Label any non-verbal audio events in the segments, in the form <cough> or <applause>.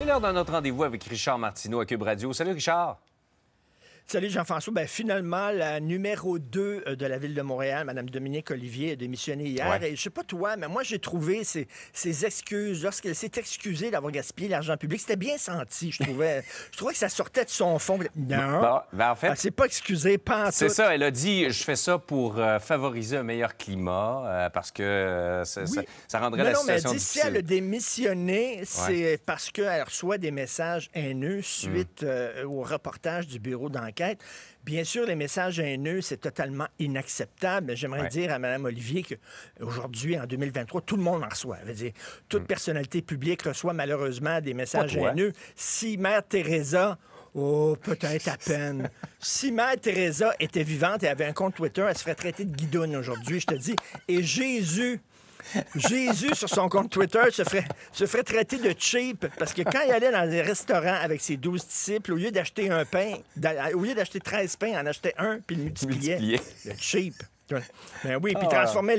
C'est l'heure de notre rendez-vous avec Richard Martineau à Cube Radio. Salut Richard. Salut Jean-François. Ben, finalement, la numéro 2 euh, de la Ville de Montréal, Mme Dominique Olivier, a démissionné hier. Et je sais pas toi, mais moi, j'ai trouvé ses, excuses. Lorsqu'elle s'est excusée d'avoir gaspillé l'argent public, c'était bien senti, je trouvais. <laughs> je trouvais que ça sortait de son fond. Non. Bon, ben, en fait, pas excusée, pas C'est ça, elle a dit je fais ça pour euh, favoriser un meilleur climat euh, parce que ça, rendrait la non, situation mais elle dit, Si elle a démissionné, c'est parce qu'elle reçoit des messages haineux hmm. suite au reportage du bureau d'enquête Bien sûr, les messages haineux, c'est totalement inacceptable. Mais J'aimerais dire à Mme Olivier qu'aujourd'hui, en 2023, tout le monde en reçoit. dire, toute mm. personnalité publique reçoit malheureusement des messages haineux. Si Mère Teresa Oh, peut-être à peine. <laughs> si Mère Teresa était vivante et avait un compte Twitter, elle se ferait traiter de guidoune aujourd'hui, je te dis. Et Jésus, Jésus, sur son compte Twitter, se ferait, traiter de cheap parce que quand il allait dans des restaurants avec ses douze disciples, au lieu d'acheter un pain, au lieu d'acheter 13 pains, en achetait un puis le multipliait. Le cheap. Ben oui, puis ah. transformer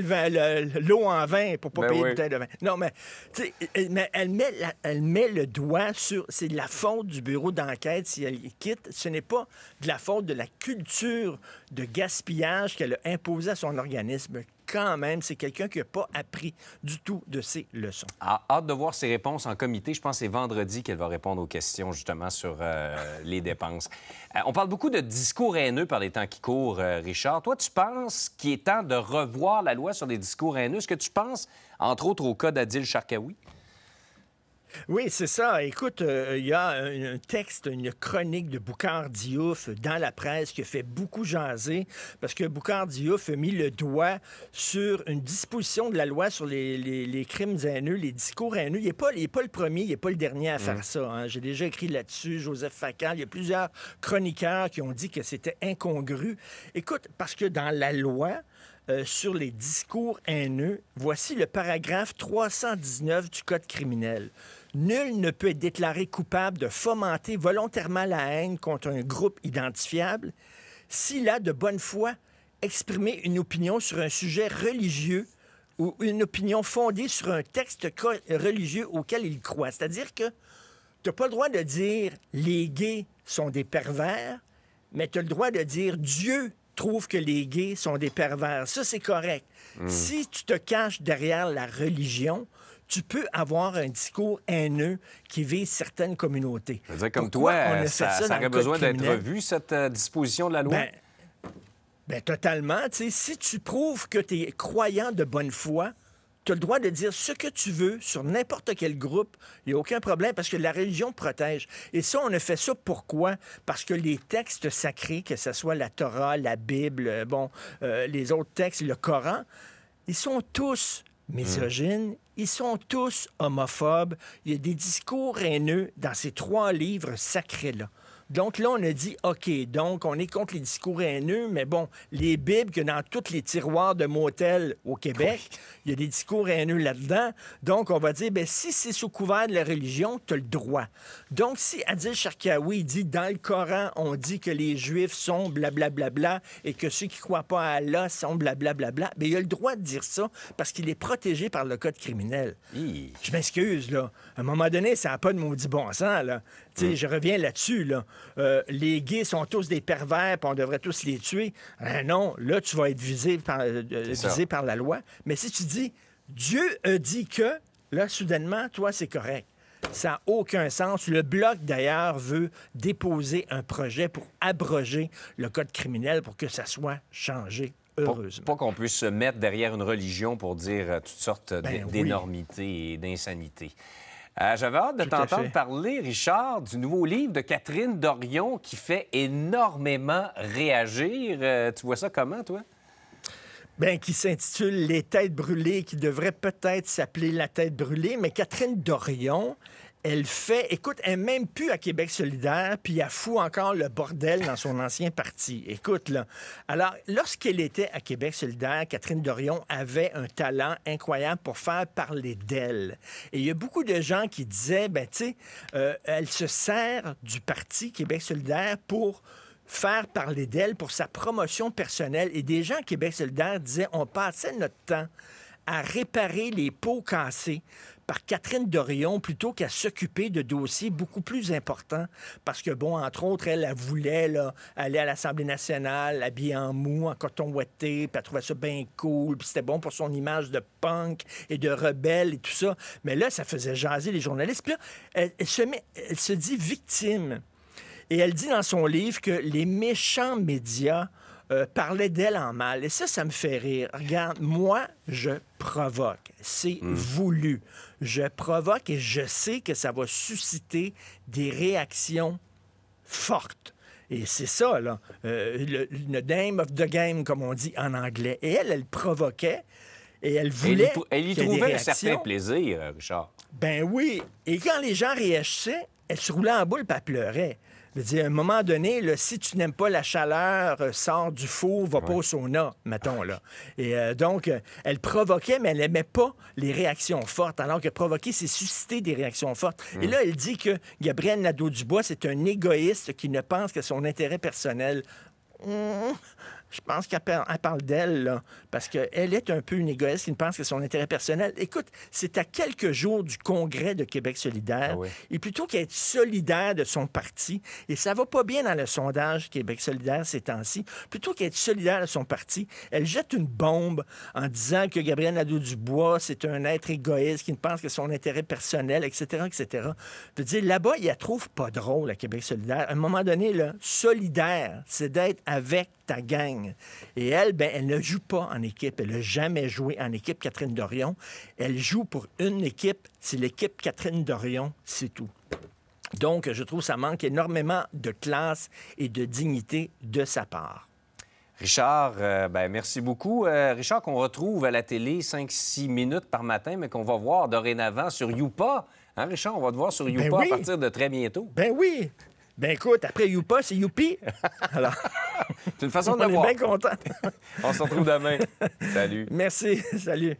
l'eau en vin pour pas ben payer bouteille de vin. Non, mais, mais elle, met elle met le doigt sur... C'est de la faute du bureau d'enquête si elle quitte. Ce n'est pas de la faute de la culture de gaspillage qu'elle a imposée à son organisme quand même, c'est quelqu'un qui n'a pas appris du tout de ses leçons. Ah, hâte de voir ses réponses en comité. Je pense que c'est vendredi qu'elle va répondre aux questions, justement, sur euh, <laughs> les dépenses. Euh, on parle beaucoup de discours haineux par les temps qui courent, euh, Richard. Toi, tu penses qu'il est temps de revoir la loi sur les discours haineux? Est-ce que tu penses, entre autres, au cas d'Adil Sharkawi? Oui, c'est ça. Écoute, euh, il y a un, texte, une chronique de Boucard Diouf dans la presse qui a fait beaucoup jaser parce que Boucard Diouf a mis le doigt sur une disposition de la loi sur les, crimes haineux, les discours haineux. Il n'est pas, pas le premier, il n'est pas le dernier à faire mm. ça. Hein. J'ai déjà écrit là-dessus, Joseph Facal. Il y a plusieurs chroniqueurs qui ont dit que c'était incongru. Écoute, parce que dans la loi, euh, sur les discours haineux, voici le paragraphe 319 du Code criminel. Nul ne peut être déclaré coupable de fomenter volontairement la haine contre un groupe identifiable s'il a de bonne foi exprimé une opinion sur un sujet religieux ou une opinion fondée sur un texte religieux auquel il croit. C'est-à-dire que tu n'as pas le droit de dire les gays sont des pervers, mais tu as le droit de dire Dieu trouve que les gays sont des pervers. Ça, c'est correct. Hmm. Si tu te caches derrière la religion, tu peux avoir un discours haineux qui vise certaines communautés. Je dire, comme toi, ça, aurait besoin d'être revu, cette euh, disposition de la loi? Ben, ben totalement. si tu prouves que tu es croyant de bonne foi, tu as le droit de dire ce que tu veux sur n'importe quel groupe. Il n'y a aucun problème parce que la religion protège. Et ça, on a fait ça pourquoi? Parce que les textes sacrés, que ce soit la Torah, la Bible, euh, bon, euh, les autres textes, le Coran, ils sont tous misogynes. Ils sont tous homophobes. Il y a des discours haineux dans ces trois livres sacrés-là. Donc là, on a dit, OK, donc on est contre les discours haineux, mais bon, les Bibles que dans tous les tiroirs de motels au Québec, il y a des discours haineux là-dedans. Donc, on va dire, ben si c'est sous couvert de la religion, tu as le droit. Donc, si Adil Sharkawi dit, dans le Coran, on dit que les Juifs sont blablabla bla, bla, bla et que ceux qui ne croient pas à Allah sont blablabla, bla, bla bien, il a le droit de dire ça parce qu'il est protégé par le code criminel. Je m'excuse, là. À un moment donné, ça n'a pas de maudit bon sens, là. Mm. je reviens là-dessus. Là. Euh, les gays sont tous des pervers, on devrait tous les tuer. Ben non, là, tu vas être visé euh, euh, par, la loi. Mais si tu dis, Dieu a dit que, là, soudainement, toi, c'est correct. Ça n'a aucun sens. Le Bloc, d'ailleurs, veut déposer un projet pour abroger le code criminel pour que ça soit changé. Heureusement. Pas, qu'on puisse se mettre derrière une religion pour dire toutes sortes ben d'énormités et d'insanités. Euh, j'avais hâte de t'entendre parler, Richard, du nouveau livre de Catherine Dorion qui fait énormément réagir. Euh, tu vois ça comment, toi? Bien, qui s'intitule Les têtes brûlées, qui devrait peut-être s'appeler La tête brûlée, mais Catherine Dorion, elle fait, écoute, elle même plus à Québec solidaire, puis elle fout encore le bordel dans son ancien parti. Écoute, là. Alors, lorsqu'elle était à Québec solidaire, Catherine Dorion avait un talent incroyable pour faire parler d'elle. Et il y a beaucoup de gens qui disaient, ben, tu sais, euh, elle se sert du parti Québec solidaire pour faire parler d'elle pour sa promotion personnelle. Et des gens à Québec solidaire disaient, on passait notre temps à réparer les pots cassés par Catherine Dorion plutôt qu'à s'occuper de dossiers beaucoup plus importants. Parce que, bon, entre autres, elle, elle voulait là, aller à l'Assemblée nationale habillée en mou, en coton ouaté, puis elle trouvait ça bien cool, puis c'était bon pour son image de punk et de rebelle et tout ça. Mais là, ça faisait jaser les journalistes. Puis se, elle se dit victime. Et elle dit dans son livre que les méchants médias euh, parlait d'elle en mal. Et ça, ça me fait rire. Regarde, moi, je provoque. C'est hmm. voulu. Je provoque et je sais que ça va susciter des réactions fortes. Et c'est ça, là, euh, le, dame of the game, comme on dit en anglais. Et elle, elle provoquait et elle voulait. Elle y, elle trouvait un certain plaisir, Richard. Ben oui. Et quand les gens réagissaient, elle se roulait en boule et pleurait. Je dit dire, à un moment donné, le si tu n'aimes pas la chaleur, euh, sors du four, va pas au sauna, mettons là. Et euh, donc, euh, elle provoquait, mais elle n'aimait pas les réactions fortes, alors que provoquer, c'est susciter des réactions fortes. Et mm. là, elle dit que Gabriel Nadeau-Dubois, c'est un égoïste qui ne pense que son intérêt personnel. Mm, je pense qu'elle parle d'elle, parce qu'elle est un peu une égoïste qui ne pense que son intérêt personnel. Écoute, c'est à quelques jours du congrès de Québec solidaire. Ah et plutôt qu'être solidaire de son parti, et ça va pas bien dans le sondage Québec solidaire ces temps-ci, plutôt qu'être solidaire de son parti, elle jette une bombe en disant que Gabriel Nadeau-Dubois, c'est un être égoïste qui ne pense que son intérêt personnel, etc., etc. veux dire, là-bas, il la trouve pas drôle à Québec solidaire. À un moment donné, là, solidaire, c'est d'être avec ta gang. Et elle, ben, elle ne joue pas en équipe. Elle n'a jamais joué en équipe, Catherine Dorion. Elle joue pour une équipe. C'est l'équipe Catherine Dorion, c'est tout. Donc, je trouve ça manque énormément de classe et de dignité de sa part. Richard, euh, ben, merci beaucoup. Euh, Richard, qu'on retrouve à la télé 5-6 minutes par matin, mais qu'on va voir dorénavant sur Youpa. Hein, Richard, on va te voir sur ben Youpa à partir de très bientôt. Ben oui. Ben écoute, après Youpa, c'est Youpi. <laughs> Alors... C'est une façon de On est bien content. <laughs> On se retrouve demain. Salut. Merci. Salut.